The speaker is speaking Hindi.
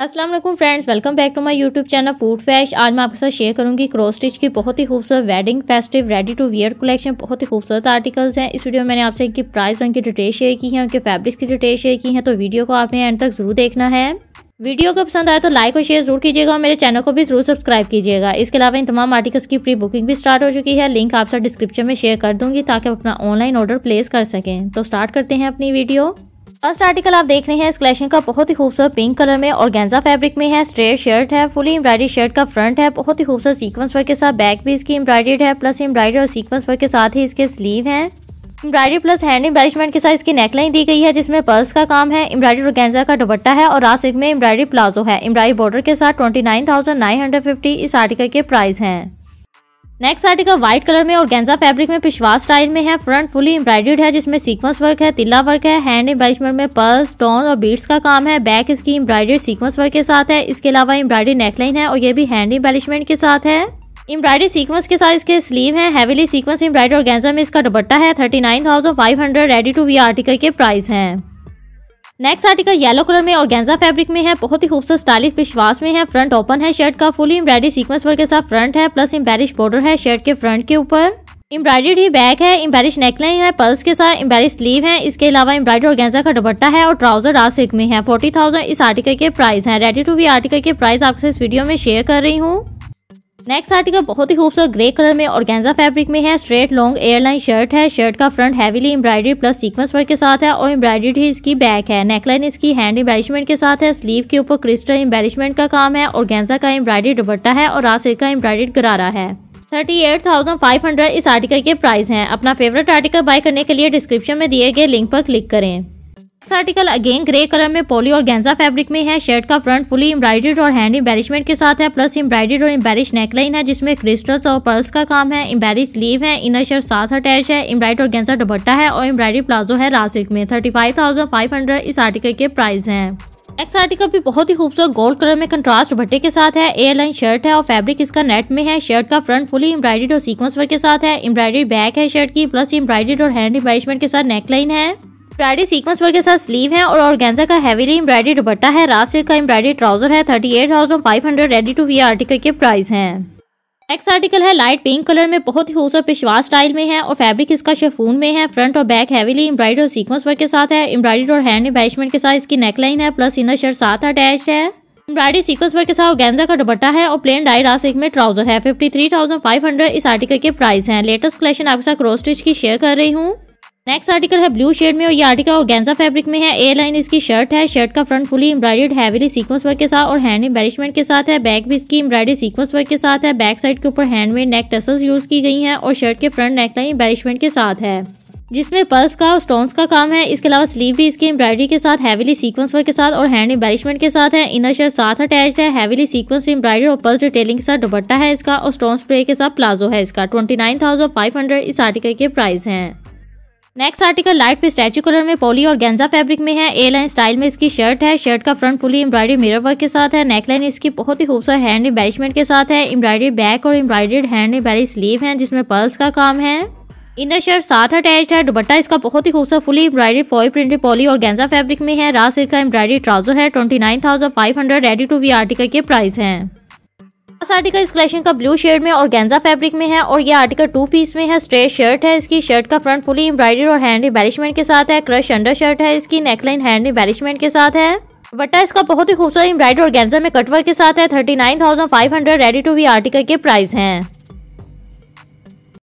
Aslam friends welcome back to my YouTube channel food fash आज मैं आपके साथ शेयर करूंगी क्रॉस स्टिच की बहुत ही खूबसूरत wedding festive ready to wear collection बहुत ही खूबसूरत आर्टिकल्स हैं इस वीडियो में मैंने आपसे इनकी प्राइस और इनकी डिटेल शेयर की है उनके फैब्रिक्स की डिटेल शेयर की है तो वीडियो को आपने एंड तक जरूर देखना है वीडियो को पसंद आए तो लाइक और शेयर जरूर कीजिएगा और मेरे चैनल को भी जरूर सब्सक्राइब कीजिएगा इसके अलावा इन तमाम आर्टिकल्स की प्री बुकिंग भी स्टार्ट हो चुकी है लिंक आपसे डिस्क्रिप्शन में शेयर कर दूंगी ताकि आप अपना ऑनलाइन ऑर्डर प्लेस कर सकें तो स्टार्ट करते हैं अपनी वीडियो फर्स्ट आर्टिकल आप देख रहे हैं इस कलेक्शन का बहुत ही खूबसूरत पिंक कलर में और गेंजा फैब्रिक में है स्ट्रेट शर्ट है फुली एम्ब्रॉयडरी शर्ट का फ्रंट है बहुत ही खूबसूरत सीक्वेंस वर्क के साथ बैक भी इसकी एम्ब्रॉयडेड है प्लस एम्ब्रॉयडरी और सीक्वेंस वर्क के साथ ही इसके स्लीव है एम्ब्रॉयडरी प्लस हैंड एम्बेलिशमेंट के साथ इसकी नेकलाइन दी गई है जिसमें पर्स का काम है एम्ब्रॉयडरी गेंजा का दुबट्टा है और रास्क में एम्ब्रॉयडरी प्लाजो है एम्ब्रॉयडरी बॉर्डर के साथ twenty nine thousand nine hundred fifty इस आर्टिकल के प्राइस है नेक्स्ट आर्टिकल व्हाइट कलर में और गेंजा फैब्रिक में पिशवास स्टाइल में है फ्रंट फुली एम्ब्रॉइड है जिसमें सीक्वेंस वर्क है तिल्ला वर्क है हैंड एम्ब्रॉयडमेंट में पर्स स्टोन और बीड्स का काम है बैक इसकी एम्ब्रॉयडेड सीक्वेंस वर्क के साथ है इसके अलावा एम्ब्रॉयडेड नेकलाइन है और ये भी हैंड एम्बेलिशमेंट के साथ है एम्ब्रॉइडी सीक्वेंस के साथ इसके स्लीव है हैवीली सीक्वेंस एम्ब्रॉयडरी और गेंजा में इसका दुपट्टा है thirty nine thousand five hundred ready to wear article के प्राइस हैं नेक्स्ट आर्टिकल येलो कलर में और गेंजा फैब्रिक में है बहुत ही खूबसूरत स्टाइलिश विश्वास में है फ्रंट ओपन है शर्ट का फुल एम्ब्रायडरी सीक्वेंस वर्क के साथ फ्रंट है प्लस एम्बेरिश बॉर्डर है शर्ट के फ्रंट के ऊपर एम्ब्रॉयडर्ड ही बैक है एम्बेरिश नेकलाइन है पल्स के साथ एम्बेरिश स्लीव है इसके अलावा एम्ब्रॉयडर और गेंजा का दुपट्टा है और ट्राउजर डार्क सिल्क में है फोर्टी थाउजेंड इस आर्टिकल के प्राइस है रेडी टू वी आर्टिकल के प्राइस आपसे इस वीडियो में शेयर कर रही हूँ नेक्स्ट आर्टिकल बहुत ही खूबसूरत ग्रे कलर में गेंजा फैब्रिक में है स्ट्रेट लॉन्ग एयरलाइन शर्ट है शर्ट का front heavily embroidery plus sequence work के साथ है और एम्ब्रॉयडरी ही इसकी बैक है नेकलाइन इसकी हैंड एम्बेलिशमेंट के साथ है स्लीव के ऊपर क्रिस्टल एम्बेलिशमेंट का काम है गेंजा का एम्ब्रॉयडरी दुपट्टा है और रासिर का एम्ब्रॉयडरी गरारा है 38,500 इस आर्टिकल के प्राइस हैं अपना फेवरेट आर्टिकल बाय करने के लिए डिस्क्रिप्शन में दिए गए लिंक पर क्लिक करें next article again grey colour में पोली और गेंजा फैब्रिक में है शर्ट का फ्रंट फुली एम्ब्रॉइडेड और हैंड एम्बेरिशमेंट के साथ है प्लस एम्ब्रॉइडेड और एम्बेरिश नेकलाइन है जिसमें क्रिस्टल्स और पर्ल्स का काम है एम्बेरिश स्लीव है इनर शर्ट साथ अटैच है एम्ब्रॉइड और गेंजा दुपट्टा है और एम्ब्रॉइडरी प्लाजो है रासिक में थर्टी इस आर्टिकल के प्राइस है एक्स आर्टिकल भी बहुत ही खूबसूरत गोल्ड कलर में कंट्रास्ट भट्टे के साथ है एयरलाइन शर्ट है और फैब्रिक इसका नेट में है शर्ट का फ्रंट फुली एम्ब्रॉइडेड और सीक्वेंस वर्क के साथ है एम्ब्रॉइडेड बैक है शर्ट की प्लस एम्ब्रॉइडेड और हैंड एम्ब्रॉइडमेंट के साथ नेकलाइन है एम्ब्रायडरी सीक्वेंस वर्क के साथ स्लीव है और ऑर्गेंजा का हैवीली एम्ब्रायडरी दुपट्टा है रात का एम्ब्रायडरी ट्राउजर है thirty eight thousand five hundred ready to wear article के प्राइस हैं नेक्स्ट आर्टिकल है लाइट पिंक कलर में बहुत ही खूबसूरत पिशवा स्टाइल में है और फैब्रिक इसका शेफून में है फ्रंट और बैक हैवीली एम्ब्रॉयडरी और सीक्वेंस वर्क के साथ है एम्ब्रॉयडरी और हैंड एम्बैशमेंट के साथ इसकी नेकलाइन है प्लस इनर शर्ट साथ अटैच है एम्ब्रॉयडरी सीक्वेंस वर्क के साथ गेंजा का दुपट्टा है और प्लेन डाई रास्क में ट्राउजर है fifty three thousand five hundred इस आर्टिकल के प्राइस है लेटेस्ट कलेक्शन आपके साथ क्रॉस स्टिच की शेयर कर रही हूँ नेक्स्ट आर्टिकल है ब्लू शेड में और ये आर्टिकल ऑर्गेन्जा फैब्रिक में है ए लाइन इसकी शर्ट है शर्ट का front fully embroidered heavily sequence work के साथ और हैंड एम्बेरिशमेंट के साथ है बैक भी इसकी एम्ब्रॉइडेड सीक्वेंस वर्क के साथ है बैक साइड के ऊपर हैंडमेड नेक टसल्स यूज की गई हैं और शर्ट के फ्रंट नेक लाइन एम्बेरिशमेंट के साथ है जिसमें पर्स का और स्टोन्स का काम है इसके अलावा स्लीव भी इसके एम्ब्रॉयडरी के साथ हैवीली सीक्वेंस वर्क के साथ और हैंड एम्बेरिशमेंट के साथ है इनर शर्ट साथ अटैच है हैवीली सीक्वेंस एम्ब्रॉयडरी और पर्स डिटेलिंग के साथ दुपट्टा है इसका और स्टोन स्प्रे के साथ प्लाजो है इसका twenty nine thousand five hundred इस आर्टिकल के प्राइस है next article light statue colour में पॉली और गेंजा फैब्रिक में है ए लाइन स्टाइल में इसकी शर्ट है शर्ट का front fully embroidery mirror work के साथ है नेक लाइन इसकी बहुत ही खूबसूरत हैंड एम्बेलिशमेंट के साथ है एम्ब्रॉयडरी बैक और एम्ब्रॉयडेड हैंड एम्बेलिश स्लीव है जिसमें पर्ल्स का काम है इनर शर्ट साथ अटैच है दुबट्टा इसका बहुत ही खूबसूरत fully embroidery foil printed poly और गेंजा फैब्रिक में है रास का एम्ब्रॉयडरी ट्राउजर है twenty nine thousand five hundred ready to wear article के प्राइस है इस आर्टिकल इस कलेक्शन का ब्लू शेड में और गेंजा फेब्रिक में है और ये आर्टिकल टू पीस में है स्ट्रेट शर्ट है इसकी शर्ट का फ्रंट फुली एम्ब्रॉयडरी और हैंड एम्बेलिशमेंट के साथ है क्रश अंडर शर्ट है इसकी नेकलाइन हैंड एम्बेलिशमेंट के साथ है बट्टा इसका बहुत ही खूबसूरत एम्ब्रॉयडरी और गेंजा में कटवर के साथ है thirty nine thousand five hundred ready to wear article के प्राइस है